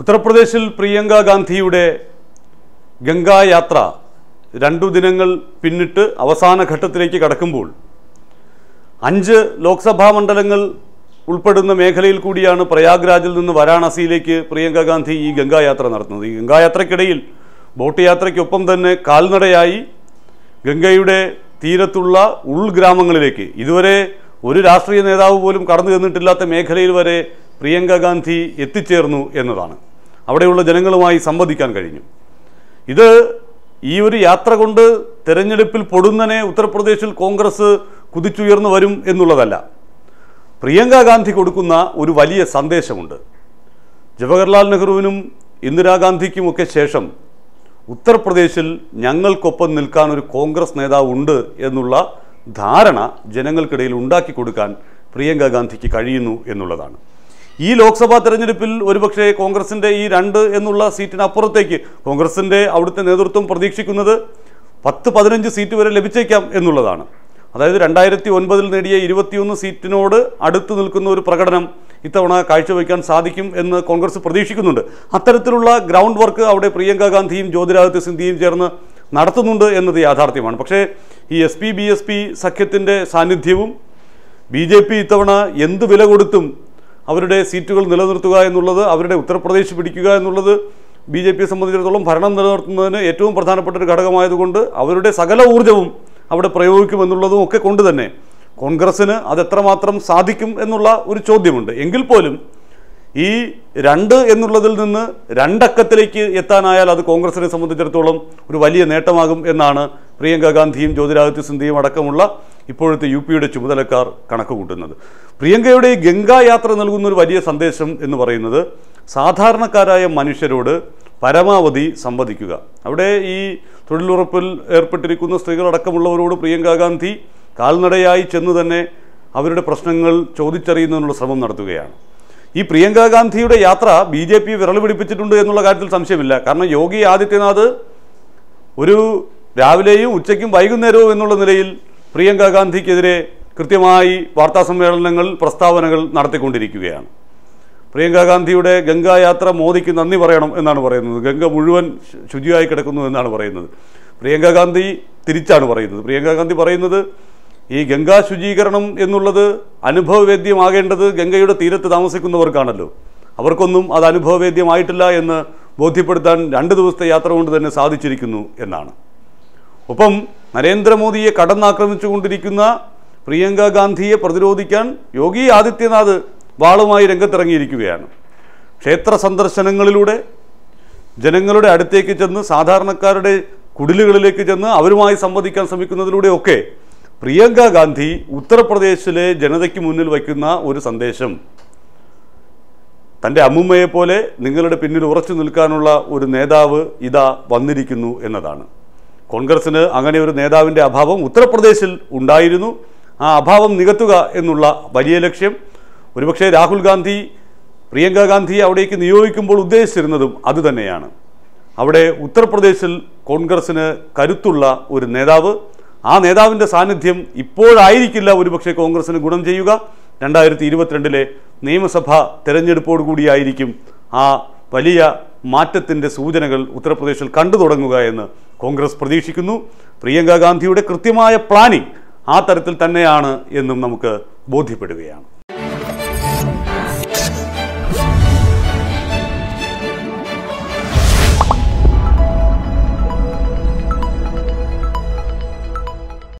ഉത്തർപ്രദേശിൽ പ്രിയങ്ക ഗാന്ധിയുടെ ഗംഗായാത്ര രണ്ടു ദിനങ്ങൾ പിന്നിട്ട് അവസാന ഘട്ടത്തിലേക്ക് കടക്കുമ്പോൾ അഞ്ച് ലോക്സഭാ മണ്ഡലങ്ങൾ ഉൾപ്പെടുന്ന മേഖലയിൽ കൂടിയാണ് പ്രയാഗ്രാജിൽ നിന്ന് വാരാണസിയിലേക്ക് പ്രിയങ്ക ഗാന്ധി ഈ ഗംഗായാത്ര നടത്തുന്നത് ഈ ഗംഗായാത്രയ്ക്കിടയിൽ ബോട്ട് യാത്രയ്ക്കൊപ്പം തന്നെ കാൽനടയായി ഗംഗയുടെ തീരത്തുള്ള ഉൾഗ്രാമങ്ങളിലേക്ക് ഇതുവരെ ഒരു രാഷ്ട്രീയ നേതാവ് പോലും കടന്നു ചെന്നിട്ടില്ലാത്ത മേഖലയിൽ വരെ പ്രിയങ്ക ഗാന്ധി എത്തിച്ചേർന്നു എന്നതാണ് അവിടെയുള്ള ജനങ്ങളുമായി സംവദിക്കാൻ കഴിഞ്ഞു ഇത് ഈ ഒരു യാത്ര കൊണ്ട് തെരഞ്ഞെടുപ്പിൽ പൊടുന്നനെ ഉത്തർപ്രദേശിൽ കോൺഗ്രസ് കുതിച്ചുയർന്നു വരും എന്നുള്ളതല്ല പ്രിയങ്ക ഗാന്ധി കൊടുക്കുന്ന ഒരു വലിയ സന്ദേശമുണ്ട് ജവഹർലാൽ നെഹ്റുവിനും ഇന്ദിരാഗാന്ധിക്കുമൊക്കെ ശേഷം ഉത്തർപ്രദേശിൽ ഞങ്ങൾക്കൊപ്പം നിൽക്കാൻ ഒരു കോൺഗ്രസ് നേതാവ് ഉണ്ട് എന്നുള്ള ധാരണ ജനങ്ങൾക്കിടയിൽ ഉണ്ടാക്കി കൊടുക്കാൻ പ്രിയങ്ക ഗാന്ധിക്ക് കഴിയുന്നു എന്നുള്ളതാണ് ഈ ലോക്സഭാ തെരഞ്ഞെടുപ്പിൽ ഒരുപക്ഷെ കോൺഗ്രസിൻ്റെ ഈ രണ്ട് എന്നുള്ള സീറ്റിനപ്പുറത്തേക്ക് കോൺഗ്രസിൻ്റെ അവിടുത്തെ നേതൃത്വം പ്രതീക്ഷിക്കുന്നത് പത്ത് പതിനഞ്ച് സീറ്റ് വരെ ലഭിച്ചേക്കാം എന്നുള്ളതാണ് അതായത് രണ്ടായിരത്തി ഒൻപതിൽ നേടിയ ഇരുപത്തിയൊന്ന് സീറ്റിനോട് അടുത്ത് നിൽക്കുന്ന ഒരു പ്രകടനം ഇത്തവണ കാഴ്ചവെക്കാൻ സാധിക്കും എന്ന് കോൺഗ്രസ് പ്രതീക്ഷിക്കുന്നുണ്ട് അത്തരത്തിലുള്ള ഗ്രൗണ്ട് വർക്ക് അവിടെ പ്രിയങ്ക ഗാന്ധിയും ജ്യോതിരാദിത്യ സിന്ധ്യയും ചേർന്ന് നടത്തുന്നുണ്ട് എന്നത് യാഥാർത്ഥ്യമാണ് പക്ഷേ ഈ S P B S P സഖ്യത്തിൻ്റെ സാന്നിധ്യവും ബി ജെ പി ഇത്തവണ എന്ത് വില കൊടുത്തും അവരുടെ സീറ്റുകൾ നിലനിർത്തുക എന്നുള്ളത് അവരുടെ ഉത്തർപ്രദേശ് പിടിക്കുക എന്നുള്ളത് ബി ജെ പിയെ സംബന്ധിച്ചിടത്തോളം ഭരണം നിലനിർത്തുന്നതിന് ഏറ്റവും പ്രധാനപ്പെട്ട ഒരു ഘടകമായതുകൊണ്ട് അവരുടെ സകല ഊർജ്ജവും അവിടെ പ്രയോഗിക്കുമെന്നുള്ളതും ഒക്കെ കൊണ്ട് തന്നെ കോൺഗ്രസ്സിന് അതെത്രമാത്രം സാധിക്കും എന്നുള്ള ഒരു ചോദ്യമുണ്ട് എങ്കിൽ പോലും ഈ രണ്ട് എന്നുള്ളതിൽ നിന്ന് രണ്ടക്കത്തിലേക്ക് എത്താനായാൽ അത് കോൺഗ്രസിനെ സംബന്ധിച്ചിടത്തോളം ഒരു വലിയ നേട്ടമാകും എന്നാണ് പ്രിയങ്ക ഗാന്ധിയും ജ്യോതിരാദിത്യ സിന്ധ്യയും അടക്കമുള്ള ഇപ്പോഴത്തെ യു പിയുടെ ചുമതലക്കാർ കണക്ക് കൂട്ടുന്നത് പ്രിയങ്കയുടെ ഈ ഗംഗായാത്ര നൽകുന്ന ഒരു വലിയ സന്ദേശം എന്ന് പറയുന്നത് സാധാരണക്കാരായ മനുഷ്യരോട് പരമാവധി സംവദിക്കുക അവിടെ ഈ തൊഴിലുറപ്പിൽ ഏർപ്പെട്ടിരിക്കുന്ന സ്ത്രീകളടക്കമുള്ളവരോട് പ്രിയങ്ക ഗാന്ധി കാൽനടയായി ചെന്ന് തന്നെ അവരുടെ പ്രശ്നങ്ങൾ ചോദിച്ചറിയുന്നതിനുള്ള ശ്രമം നടത്തുകയാണ് ഈ പ്രിയങ്ക ഗാന്ധിയുടെ യാത്ര ബി ജെ പി വിരൽ പിടിപ്പിച്ചിട്ടുണ്ട് എന്നുള്ള കാര്യത്തിൽ സംശയമില്ല കാരണം യോഗി ആദിത്യനാഥ് ഒരു രാവിലെയും ഉച്ചയ്ക്കും വൈകുന്നേരവും എന്നുള്ള നിലയിൽ പ്രിയങ്ക ഗാന്ധിക്കെതിരെ കൃത്യമായി വാർത്താസമ്മേളനങ്ങൾ പ്രസ്താവനകൾ നടത്തിക്കൊണ്ടിരിക്കുകയാണ് പ്രിയങ്ക ഗാന്ധിയുടെ ഗംഗായാത്ര മോദിക്ക് നന്ദി പറയണം എന്നാണ് പറയുന്നത് ഗംഗ മുഴുവൻ ശുചിയായി കിടക്കുന്നു എന്നാണ് പറയുന്നത് പ്രിയങ്ക ഗാന്ധി തിരിച്ചാണ് പറയുന്നത് പ്രിയങ്ക ഗാന്ധി പറയുന്നത് ഈ ഗംഗാ ശുചീകരണം എന്നുള്ളത് അനുഭവവേദ്യമാകേണ്ടത് ഗംഗയുടെ തീരത്ത് താമസിക്കുന്നവർക്കാണല്ലോ അവർക്കൊന്നും അത് അനുഭവവേദ്യമായിട്ടില്ല എന്ന് ബോധ്യപ്പെടുത്താൻ രണ്ട് ദിവസത്തെ യാത്ര കൊണ്ട് തന്നെ സാധിച്ചിരിക്കുന്നു എന്നാണ് ഒപ്പം നരേന്ദ്രമോദിയെ കടന്നാക്രമിച്ചുകൊണ്ടിരിക്കുന്ന പ്രിയങ്ക ഗാന്ധിയെ പ്രതിരോധിക്കാൻ യോഗി ആദിത്യനാഥ് വാളുമായി രംഗത്തിറങ്ങിയിരിക്കുകയാണ് ക്ഷേത്ര സന്ദർശനങ്ങളിലൂടെ ജനങ്ങളുടെ അടുത്തേക്ക് ചെന്ന് സാധാരണക്കാരുടെ കുടിലുകളിലേക്ക് ചെന്ന് അവരുമായി സംവദിക്കാൻ ഒക്കെ പ്രിയങ്ക ഗാന്ധി ഉത്തർപ്രദേശിലെ ജനതയ്ക്ക് മുന്നിൽ വയ്ക്കുന്ന ഒരു സന്ദേശം തൻ്റെ അമ്മുമ്മയെപ്പോലെ നിങ്ങളുടെ പിന്നിൽ ഉറച്ചു നിൽക്കാനുള്ള ഒരു നേതാവ് ഇതാ വന്നിരിക്കുന്നു എന്നതാണ് കോൺഗ്രസ്സിന് അങ്ങനെ ഒരു നേതാവിൻ്റെ അഭാവം ഉത്തർപ്രദേശിൽ ഉണ്ടായിരുന്നു ആ അഭാവം നികത്തുക എന്നുള്ള വലിയ ലക്ഷ്യം ഒരുപക്ഷെ രാഹുൽ ഗാന്ധി പ്രിയങ്ക ഗാന്ധി അവിടേക്ക് നിയോഗിക്കുമ്പോൾ ഉദ്ദേശിച്ചിരുന്നതും അതുതന്നെയാണ് അവിടെ ഉത്തർപ്രദേശിൽ കോൺഗ്രസ്സിന് കരുത്തുള്ള ഒരു നേതാവ് ആ നേതാവിൻ്റെ സാന്നിധ്യം ഇപ്പോഴായിരിക്കില്ല ഒരുപക്ഷെ കോൺഗ്രസ്സിന് ഗുണം ചെയ്യുക രണ്ടായിരത്തി ഇരുപത്തിരണ്ടിലെ നിയമസഭാ തെരഞ്ഞെടുപ്പോടുകൂടിയായിരിക്കും ആ വലിയ മാറ്റത്തിൻ്റെ സൂചനകൾ ഉത്തർപ്രദേശിൽ കണ്ടു തുടങ്ങുക എന്ന് കോൺഗ്രസ് പ്രതീക്ഷിക്കുന്നു പ്രിയങ്ക ഗാന്ധിയുടെ കൃത്യമായ പ്ലാനിംഗ് ആ തരത്തിൽ തന്നെയാണ് എന്നും നമുക്ക് ബോധ്യപ്പെടുകയാണ്